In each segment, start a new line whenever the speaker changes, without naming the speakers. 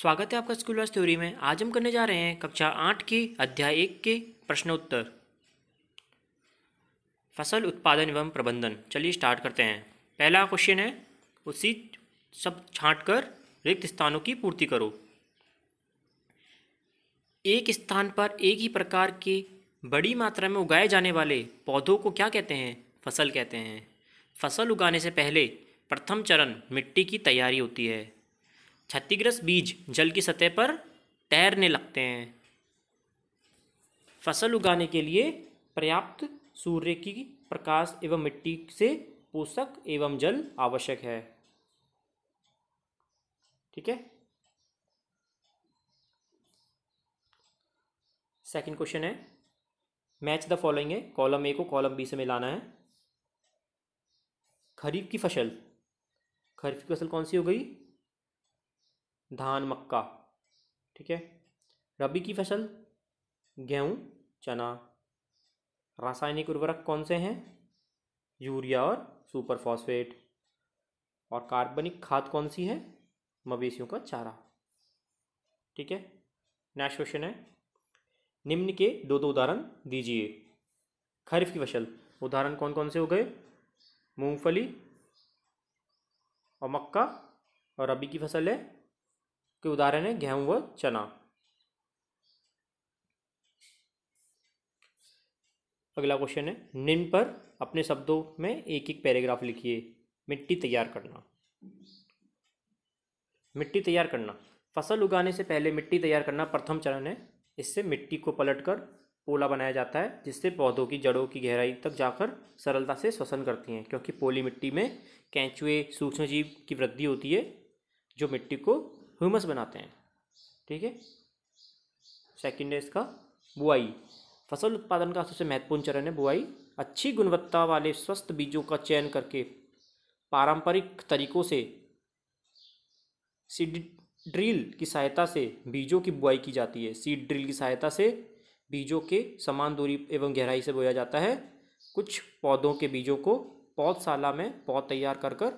स्वागत है आपका स्कूलर्स थ्योरी में आज हम करने जा रहे हैं कक्षा आठ की अध्याय एक के प्रश्नोत्तर फसल उत्पादन एवं प्रबंधन चलिए स्टार्ट करते हैं पहला क्वेश्चन है उसी सब छाट कर रिक्त स्थानों की पूर्ति करो एक स्थान पर एक ही प्रकार के बड़ी मात्रा में उगाए जाने वाले पौधों को क्या कहते हैं फसल कहते हैं फसल उगाने से पहले प्रथम चरण मिट्टी की तैयारी होती है क्षतिग्रस्त बीज जल की सतह पर तैरने लगते हैं फसल उगाने के लिए पर्याप्त सूर्य की प्रकाश एवं मिट्टी से पोषक एवं जल आवश्यक है ठीक है सेकंड क्वेश्चन है मैच द फॉलोइंग है कॉलम ए को कॉलम बी से मिलाना है खरीफ की फसल खरीफ की फसल कौन सी हो गई धान मक्का ठीक है रबी की फसल गेहूँ चना रासायनिक उर्वरक कौन से हैं यूरिया और सुपर फॉस्फेट और कार्बनिक खाद कौन सी है मवेशियों का चारा ठीक है नेक्स्ट क्वेश्चन है निम्न के दो दो उदाहरण दीजिए खरीफ की फसल उदाहरण कौन कौन से हो गए मूंगफली और मक्का और रबी की फसल है के उदाहरण है गेहूं व चना अगला क्वेश्चन है निम्न पर अपने शब्दों में एक एक पैराग्राफ लिखिए मिट्टी तैयार करना मिट्टी तैयार करना फसल उगाने से पहले मिट्टी तैयार करना प्रथम चरण है इससे मिट्टी को पलटकर पोला बनाया जाता है जिससे पौधों की जड़ों की गहराई तक जाकर सरलता से श्वसन करती हैं क्योंकि पोली मिट्टी में कैंचुए जीव की वृद्धि होती है जो मिट्टी को ह्यूमस बनाते हैं ठीक है सेकेंड है इसका बुआई फसल उत्पादन का सबसे महत्वपूर्ण चरण है बुआई अच्छी गुणवत्ता वाले स्वस्थ बीजों का चयन करके पारंपरिक तरीकों से सीड ड्रिल की सहायता से बीजों की बुआई की जाती है सीड ड्रिल की सहायता से बीजों के समान दूरी एवं गहराई से बोया जाता है कुछ पौधों के बीजों को पौधशाला में पौध तैयार कर कर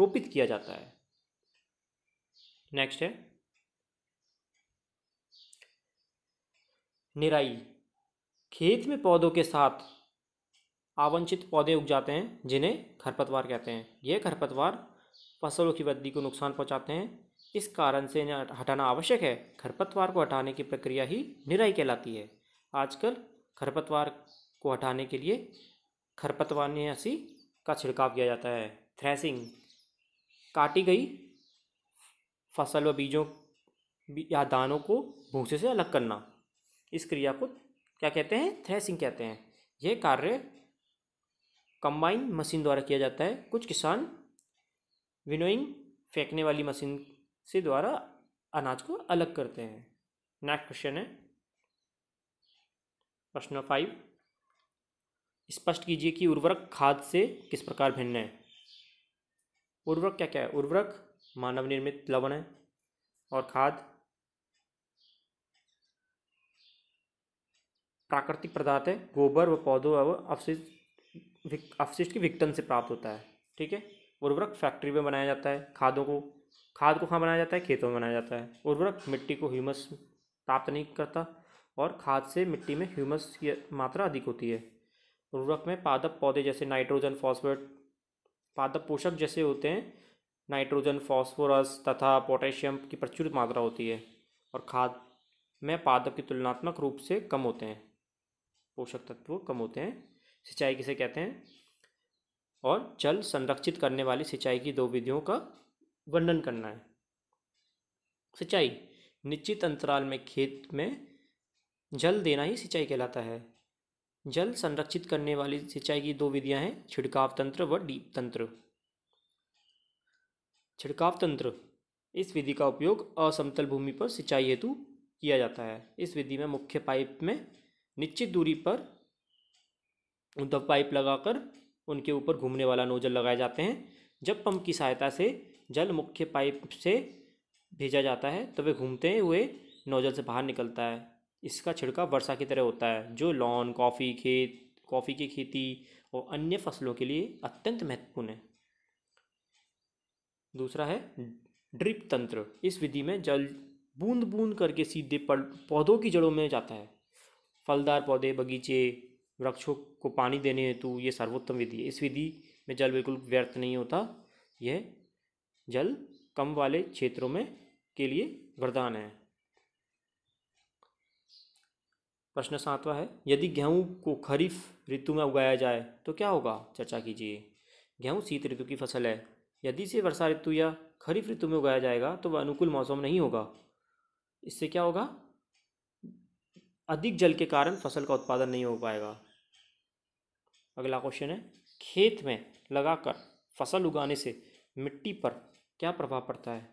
रोपित किया जाता है नेक्स्ट है निराई खेत में पौधों के साथ आवंचित पौधे उग जाते हैं जिन्हें खरपतवार कहते हैं ये खरपतवार फसलों की वृद्धि को नुकसान पहुंचाते हैं इस कारण से इन्हें हटाना आवश्यक है खरपतवार को हटाने की प्रक्रिया ही निराई कहलाती है आजकल खरपतवार को हटाने के लिए खरपतवार का छिड़काव किया जाता है थ्रेसिंग काटी गई फसल व बीजों या दानों को भूसे से अलग करना इस क्रिया को क्या कहते हैं थ्रेसिंग कहते हैं यह कार्य कंबाइन मशीन द्वारा किया जाता है कुछ किसान विनोइंग फेंकने वाली मशीन से द्वारा अनाज को अलग करते हैं नेक्स्ट क्वेश्चन है प्रश्न फाइव स्पष्ट कीजिए कि उर्वरक खाद से किस प्रकार भिन्न है उर्वरक क्या क्या है उर्वरक मानव निर्मित लवण है और खाद प्राकृतिक पदार्थ है गोबर व पौधों व अवशिष्ट अवशिष्ट के विकटन से प्राप्त होता है ठीक है उर्वरक फैक्ट्री में बनाया जाता है खादों को खाद को कहाँ बनाया जाता है खेतों में बनाया जाता है उर्वरक मिट्टी को ह्यूमस प्राप्त नहीं करता और खाद से मिट्टी में ह्यूमस की मात्रा अधिक होती है उर्वरक में पादप पौधे जैसे नाइट्रोजन फॉस्फेट पादप पोषक जैसे होते हैं नाइट्रोजन फॉस्फोरस तथा पोटेशियम की प्रचुर मात्रा होती है और खाद में पादप की तुलनात्मक रूप से कम होते हैं पोषक तत्व कम होते हैं सिंचाई किसे कहते हैं और जल संरक्षित करने वाली सिंचाई की दो विधियों का वर्णन करना है सिंचाई निश्चित अंतराल में खेत में जल देना ही सिंचाई कहलाता है जल संरक्षित करने वाली सिंचाई की दो विधियां हैं छिड़काव तंत्र व डीप तंत्र छिड़काव तंत्र इस विधि का उपयोग असमतल भूमि पर सिंचाई हेतु किया जाता है इस विधि में मुख्य पाइप में निश्चित दूरी पर उनका पाइप लगाकर उनके ऊपर घूमने वाला नोजल लगाए जाते हैं जब पंप की सहायता से जल मुख्य पाइप से भेजा जाता है तो वे घूमते हुए नोजल से बाहर निकलता है इसका छिड़काव वर्षा की तरह होता है जो लॉन कॉफ़ी खेत कॉफ़ी की खेती और अन्य फसलों के लिए अत्यंत महत्वपूर्ण है दूसरा है ड्रिप तंत्र इस विधि में जल बूंद बूंद करके सीधे पौधों की जड़ों में जाता है फलदार पौधे बगीचे वृक्षों को पानी देने हेतु ये सर्वोत्तम विधि है इस विधि में जल बिल्कुल व्यर्थ नहीं होता यह जल कम वाले क्षेत्रों में के लिए वरदान है प्रश्न सातवां है यदि गेहूं को खरीफ ऋतु में उगाया जाए तो क्या होगा चर्चा कीजिए गेहूं शीत ऋतु की फसल है यदि से वर्षा ऋतु या खरीफ ऋतु में उगाया जाएगा तो वह अनुकूल मौसम नहीं होगा इससे क्या होगा अधिक जल के कारण फसल का उत्पादन नहीं हो पाएगा अगला क्वेश्चन है खेत में लगाकर फसल उगाने से मिट्टी पर क्या प्रभाव पड़ता है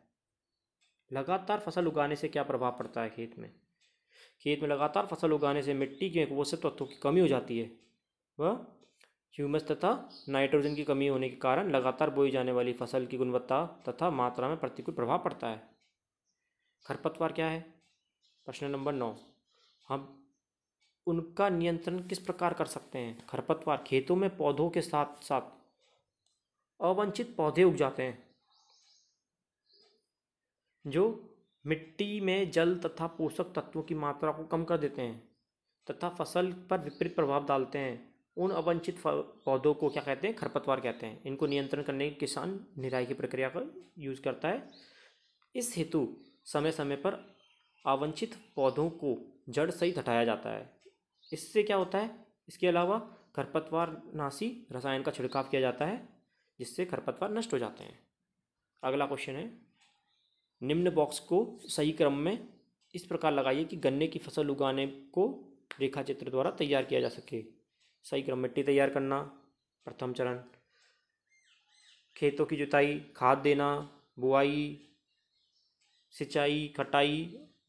लगातार फसल उगाने से क्या प्रभाव पड़ता है खेत में खेत में लगातार फसल उगाने से मिट्टी के पोषक तत्वों की कमी हो जाती है वह ह्यूमस तथा नाइट्रोजन की कमी होने के कारण लगातार बोई जाने वाली फसल की गुणवत्ता तथा मात्रा में प्रतिकूल प्रभाव पड़ता है खरपतवार क्या है प्रश्न नंबर नौ हम उनका नियंत्रण किस प्रकार कर सकते हैं खरपतवार खेतों में पौधों के साथ साथ अवंचित पौधे उग जाते हैं जो मिट्टी में जल तथा पोषक तत्वों की मात्रा को कम कर देते हैं तथा फसल पर विपरीत प्रभाव डालते हैं उन अवंचित पौधों को क्या कहते हैं खरपतवार कहते हैं इनको नियंत्रण करने किसान निराई की प्रक्रिया का यूज़ करता है इस हेतु समय समय पर अवंछित पौधों को जड़ सहित हटाया जाता है इससे क्या होता है इसके अलावा खरपतवार नाशी रसायन का छिड़काव किया जाता है जिससे खरपतवार नष्ट हो जाते हैं अगला क्वेश्चन है निम्न बॉक्स को सही क्रम में इस प्रकार लगाइए कि गन्ने की फसल उगाने को रेखा चित्र द्वारा तैयार किया जा सके सही क्रम मिट्टी तैयार करना प्रथम चरण खेतों की जुताई खाद देना बुआई सिंचाई कटाई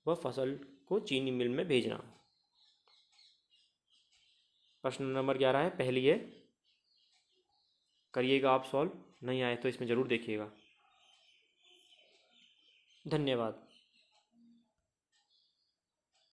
व फसल को चीनी मिल में भेजना प्रश्न नंबर ग्यारह है पहली है करिएगा आप सॉल्व नहीं आए तो इसमें ज़रूर देखिएगा धन्यवाद